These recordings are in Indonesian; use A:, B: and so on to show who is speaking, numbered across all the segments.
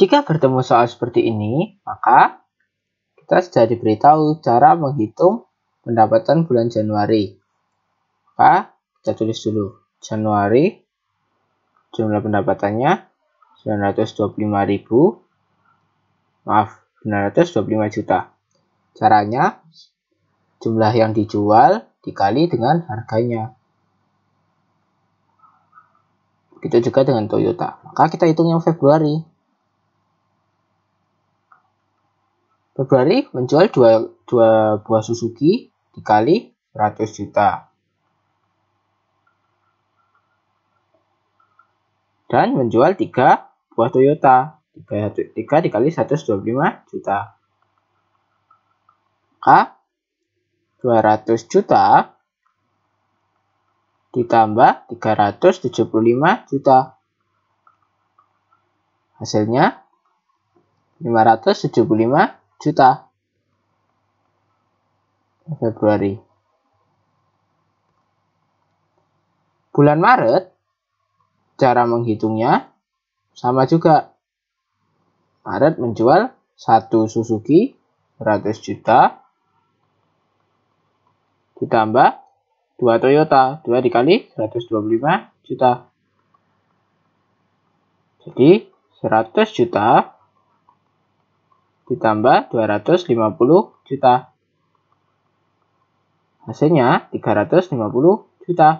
A: Jika bertemu soal seperti ini, maka kita sudah diberitahu cara menghitung pendapatan bulan Januari. Maka kita tulis dulu Januari jumlah pendapatannya 925.000 maaf 925 juta. Caranya jumlah yang dijual dikali dengan harganya. Begitu juga dengan Toyota. Maka kita hitung yang Februari Februari menjual dua, dua buah Suzuki dikali 100 juta. Dan menjual 3 buah Toyota 3, 3 dikali 125 juta. Maka 200 juta ditambah 375 juta. Hasilnya 575 juta Februari. Bulan Maret, cara menghitungnya sama juga. Maret menjual satu Suzuki 100 juta ditambah 2 Toyota, dua dikali 125 juta. Jadi 100 juta ditambah 250 juta. Hasilnya 350 juta.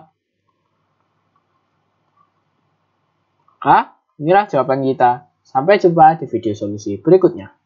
A: Maka inilah jawaban kita. Sampai jumpa di video solusi berikutnya.